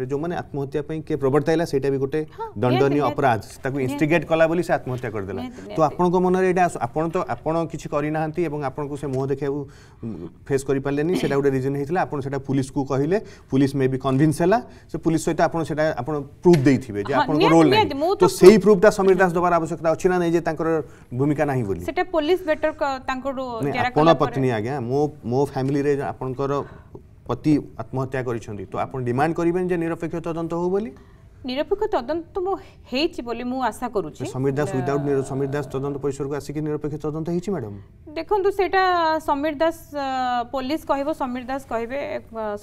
ଯେଉଁମାନେ ଆତ୍ମହତ୍ୟା ପାଇଁ କିଏ ପ୍ରବର୍ତ୍ତାଇଲା ସେଇଟା ବି ଗୋଟେ ଦଣ୍ଡନୀୟ ଅପରାଧ ତାକୁ ଇନଷ୍ଟିଗେଟ୍ କଲା ବୋଲି ସେ ଆତ୍ମହତ୍ୟା କରିଦେଲା ତ ଆପଣଙ୍କ ମନରେ ଏଇଟା ଆପଣ ତ ଆପଣ କିଛି କରିନାହାନ୍ତି ଏବଂ ଆପଣଙ୍କୁ ସେ ମୁହଁ ଦେଖାଇବାକୁ ଫେସ୍ କରିପାରିଲେନି ସେଇଟା ଗୋଟେ ରିଜନ୍ ହେଇଥିଲା ଆପଣ ସେଇଟା ପୁଲିସକୁ କହିଲେ ପୁଲିସ ମେ ବି କନଭିନ୍ସ ହେଲା ସେ ପୁଲିସ ସହିତ ଆପଣ ସେଇଟା ଆପଣ ପ୍ରୁଫ୍ ଦେଇଥିବେ ଯେ ଆପଣଙ୍କ ରୋଲ୍ ନାହିଁ ତ ସେଇ ପ୍ରୁଫ୍ଟା ସମୀର ଦାସ ଦେବାର ଆବଶ୍ୟକତା ଅଛି ନା ନାହିଁ ଯେ ତାଙ୍କର ଭୂମିକା ନାହିଁ ବୋଲି ସେଟା ପୁଲିସ ବେଟର ତାଙ୍କଠୁ ଆପଣ ପତ୍ନୀ ଆଜ୍ଞା ମୋ ମୋ ଫ୍ୟାମିଲିରେ ଆପଣଙ୍କର ପତି ଆତ୍ମହତ୍ୟା କରିଛନ୍ତି ତ ଆପଣ ଡିମାଣ୍ଡ କରିବେନି ଯେ ନିରପେକ୍ଷ ତଦନ୍ତ ହଉ ବୋଲି নিরপেক্ষ তদন্ত হয়েছি বলে মু আশা করুছি সমীর দাস উইদাউট সমীর দাস তদন্ত পরিসরকু আসিকি নিরপেক্ষ তদন্ত হয়েছি ম্যাডাম দেখুন সেটা সমীর দাস পুলিশ কহিব সমীর দাস কহিবে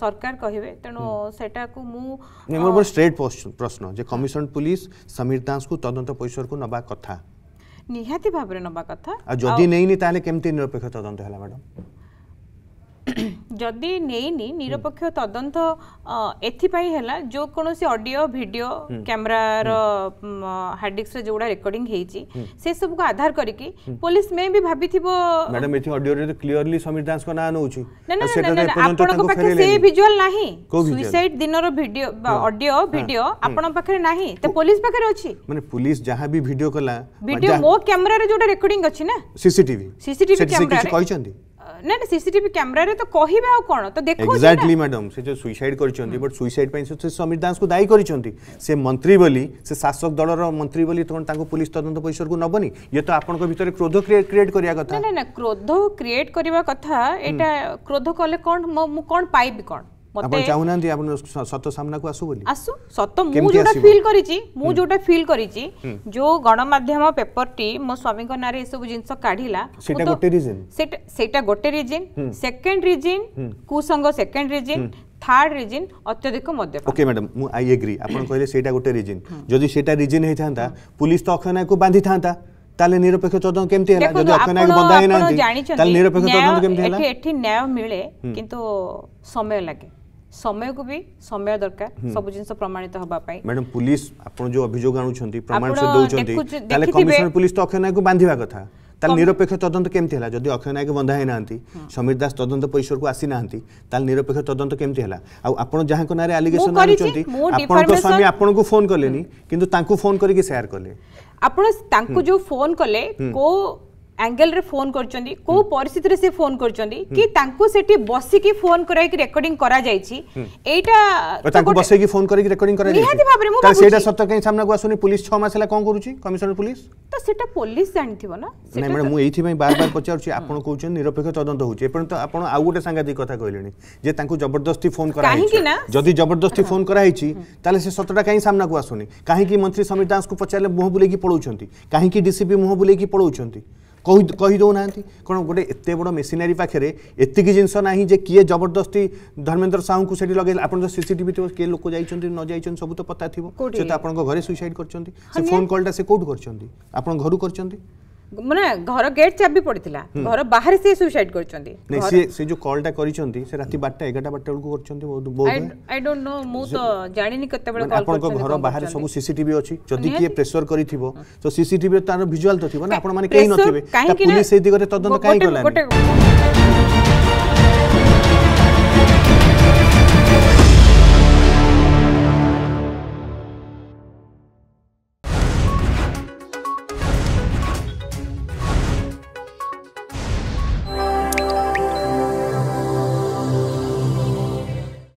সরকার কহিবে তেণু সেটাকু মু মোর মোর স্ট্রেট প্রশ্ন যে কমিশন পুলিশ সমীর দাসকু তদন্ত পরিসরকু নবা কথা নিহাতি ভাবে নবা কথা আর যদি নেইনি তাহলে কেমতি নিরপেক্ষ তদন্ত হেলা ম্যাডাম ଯଦି ନେଇନି ନିରପେକ୍ଷ ତଦନ୍ତ ଏଥିପାଇଁ ହେଲା ଯେଉଁ କୌଣସି ଅଡ଼ିଓ ଭିଡ଼ିଓ କ୍ୟାମେରାର ହାର୍ଡ ଡିସ୍କରେ ଯେଉଁଗୁଡ଼ା ରେକର୍ଡିଂ ହେଇଛି ସେସବୁକୁ ଆଧାର କରିକି ପୋଲିସ ମେ ବି ଭାବିଥିବ ମ୍ୟାଡମ୍ ଏଠି ଅଡ଼ିଓରେ ତ କ୍ଲିୟରଲି ସମୀର ଦାସଙ୍କ ନାଁ ନେଉଛୁ ନା ନା ଆପଣଙ୍କ ପାଖରେ ସେ ଭିଜୁଆଲ ନାହିଁ ସୁଇସାଇଡ୍ ଦିନର ଭିଡ଼ିଓ ଅଡ଼ିଓ ଭିଡ଼ିଓ ଆପଣଙ୍କ ପାଖରେ ନାହିଁ ତ ପୋଲିସ ପାଖରେ ଅଛି ମାନେ ପୋଲିସ ଯାହା ବି ଭିଡ଼ିଓ କଲା ଭିଡ଼ିଓ ମୋ କ୍ୟାମେରାରେ ଯେଉଁଟା ରେକର୍ଡିଂ ଅଛି ନା ସିସିଟିଭି ସିସିଟିଭି କ୍ୟାମେରାରେ କହିଛନ୍ତି ନା ନା ସିସିଟିଭି କ୍ୟାମେରାରେ ତ କହିବେ ଆଉ କ'ଣ ତ ଦେଖ ଏକ୍ଜାକ୍ଟଲି ମ୍ୟାଡମ୍ ସେ ଯେଉଁ ସୁଇସାଇଡ୍ କରିଛନ୍ତି ବଟ୍ ସୁଇସାଇଡ୍ ପାଇଁ ସେ ସମୀର ଦାସଙ୍କୁ ଦାୟୀ କରିଛନ୍ତି ସେ ମନ୍ତ୍ରୀ ବୋଲି ସେ ଶାସକ ଦଳର ମନ୍ତ୍ରୀ ବୋଲି କ'ଣ ତାଙ୍କୁ ପୁଲିସ ତଦନ୍ତ ପରିସରକୁ ନବନି ଇଏ ତ ଆପଣଙ୍କ ଭିତରେ କ୍ରୋଧ କ୍ରିଏଟ୍ କରିବା କଥା ନା ନା କ୍ରୋଧ କ୍ରିଏଟ୍ କରିବା କଥା ଏଇଟା କ୍ରୋଧ କଲେ କ'ଣ ମୁଁ କ'ଣ ପାଇବି କ'ଣ ଆପଣ ଚାହୁଁନାହାନ୍ତି ଆପଣ ସତ ସାମ୍ନାକୁ ଆସୁ ବୋଲି ଆସୁ ସତ ମୁଁ ଯୋଉଟା ଫିଲ୍ କରିଛି ମୁଁ ଯୋଉଟା ଫିଲ୍ କରିଛି ଯୋଉ ଗଣମାଧ୍ୟମ ପେପରଟି ମୋ ସ୍ୱାମୀଙ୍କ ନାଁରେ ଏସବୁ ଜିନିଷ କାଢିଲା ସେଟା ଗୋଟେ ରିଜିନ୍ ସେଟା ଗୋଟେ ରିଜିନ୍ ସେକେଣ୍ଡ ରିଜିନ୍ କୁସଙ୍ଗ ସେକେଣ୍ଡ ରିଜିନ୍ থার্ড রিজন অত্যধিক মদ্যপান ওকে ম্যাডাম মু আই এগ্রি আপন কইলে সেটা গোটে রিজন যদি সেটা রিজন হই থানতা পুলিশ তো অক্ষয়নায়কু বাঁধি থানতা তাহলে নিরপেক্ষ তদন্ত কেমতি হেলা যদি অক্ষয়নায়ক বন্ধা হই না তাহলে নিরপেক্ষ তদন্ত কেমতি হেলা এটি ন্যায় মিলে কিন্তু সময় লাগে ସମୟକୁ ବି ସମୟ ଦରକାର ସବୁ ଜିନିଷ ପ୍ରମାଣିତ ହେବା ପାଇଁ ମ୍ୟାଡମ୍ ପୁଲିସ ଆପଣ ଯୋଉ ଅଭିଯୋଗ ଆଣୁଛନ୍ତି ପ୍ରମାଣ ସେ ଦଉଛନ୍ତି ତାହେଲେ କମିଶନର ପୁଲିସ ତ ଅକ୍ଷୟ ନାୟକକୁ ବାନ୍ଧିବା କଥା ତାହେଲେ ନିରପେକ୍ଷ ତଦନ୍ତ କେମିତି ହେଲା ଯଦି ଅକ୍ଷୟ ନାୟକ ବନ୍ଧା ହେଇନାହାନ୍ତି ସମୀର ଦାସ ତଦନ୍ତ ପରିସରକୁ ଆସିନାହାନ୍ତି ତାହେଲେ ନିରପେକ୍ଷ ତଦନ୍ତ କେମିତି ହେଲା ଆଉ ଆପଣ ଯାହାଙ୍କ ନାଁରେ ଆଲିଗେସନ ଆଣୁଛନ୍ତି ଆପଣଙ୍କ ସ୍ୱାମୀ ଆପଣଙ୍କୁ ଫୋନ କଲେନି କିନ୍ତୁ ତାଙ୍କୁ ଫୋନ କରିକି ସେୟାର କଲେ ଆପଣ ତାଙ୍କୁ ଯୋଉ ଫୋନ କଲେ କୋଉ ଆଙ୍ଗେଲରେ ଫୋନ୍ କରିଛନ୍ତି କୋଉ ପରିସ୍ଥିତିରେ ସେ ଫୋନ୍ କରିଛନ୍ତି କି ତାଙ୍କୁ ସେଠି ବସିକି ଫୋନ୍ କରାଇକି ରେକର୍ଡିଂ କରାଯାଇଛି ଏଇଟା ତାଙ୍କୁ ବସିକି ଫୋନ୍ କରିକି ରେକର୍ଡିଂ କରାଯାଇଛି ନିହାତି ଭାବରେ ମୁଁ ସେଇଟା ସତ କାହିଁ ସାମ୍ନାକୁ ଆସୁନି ପୁଲିସ 6 ମାସ ହେଲା କ'ଣ କରୁଛି କମିଶନର ପୁଲିସ ତ ସେଟା ପୁଲିସ ଜାଣିଥିବ ନା ନାଇଁ ମ୍ୟାଡମ୍ ମୁଁ ଏଇଥିପାଇଁ ବାର ବାର ପଚାରୁଛି ଆପଣ କହୁଛନ୍ତି ନିରପେକ୍ଷ ତଦନ୍ତ ହେଉଛି ଏପର୍ଯ୍ୟନ୍ତ ଆପଣ ଆଉ ଗୋଟେ ସାଂଘାତିକ କଥା କହିଲେଣି ଯେ ତାଙ୍କୁ ଜବରଦସ୍ତି ଫୋନ୍ କରାହେଇଛି ଯଦି ଜବରଦସ୍ତି ଫୋନ୍ କରାହେଇଛି ତାହେଲେ ସେ ସତଟା କାହିଁ ସାମ୍ନାକୁ ଆସୁନି କାହିଁକି ମନ୍ତ୍ରୀ ସମୀର ଦାସଙ୍କୁ ପଚାରିଲେ ମୁହଁ ବୁଲେଇକି ପଳାଉଛନ୍ତି କାହିଁକି ଡିସିପି ମୁହଁ ବୁଲେଇକି ପଳାଉଛନ୍ତି କହିଦେଉନାହାନ୍ତି କ'ଣ ଗୋଟେ ଏତେ ବଡ଼ ମେସିନାରୀ ପାଖରେ ଏତିକି ଜିନିଷ ନାହିଁ ଯେ କିଏ ଜବରଦସ୍ତି ଧର୍ମେନ୍ଦ୍ର ସାହୁଙ୍କୁ ସେଠି ଲଗେଇଲେ ଆପଣ ତ ସିସିଟିଭି ଥିବ କିଏ ଲୋକ ଯାଇଛନ୍ତି ନ ଯାଇଛନ୍ତି ସବୁ ତ ପତା ଥିବ ସେ ତ ଆପଣଙ୍କ ଘରେ ସୁଇସାଇଡ୍ କରିଛନ୍ତି ସେ ଫୋନ୍ କଲ୍ଟା ସେ କେଉଁଠୁ କରିଛନ୍ତି ଆପଣ ଘରୁ କରିଛନ୍ତି ମାନେ ଘର ଗେଟ୍ ଚାବି ପଡ଼ିଥିଲା ଘର ବାହାରେ ସେ ସୁଇସାଇଡ୍ କରିଛନ୍ତି ନାଇଁ ସେ ସେ ଯୋଉ କଲଟା କରିଛନ୍ତି ସେ ରାତି 12ଟା 11ଟା 12ଟା ବେଳକୁ କରିଛନ୍ତି ବହୁତ ବହୁତ ଆଇ ଡୋଣ୍ଟ ନୋ ମୁଁ ତ ଜାଣିନି କେତେବେଳେ କଲ୍ କରିଛନ୍ତି ଆପଣଙ୍କ ଘର ବାହାରେ ସବୁ ସିସିଟିଭି ଅଛି ଯଦି କିଏ ପ୍ରେସର କରିଥିବ ତ ସିସିଟିଭିରେ ତାର ଭିଜୁଆଲ ତ ଥିବ ନା ଆପଣ ମାନେ କେହି ନଥିବେ ପୁଲିସ ସେଇ ଦିଗରେ ତଦନ୍ତ କାହିଁ କଲାନି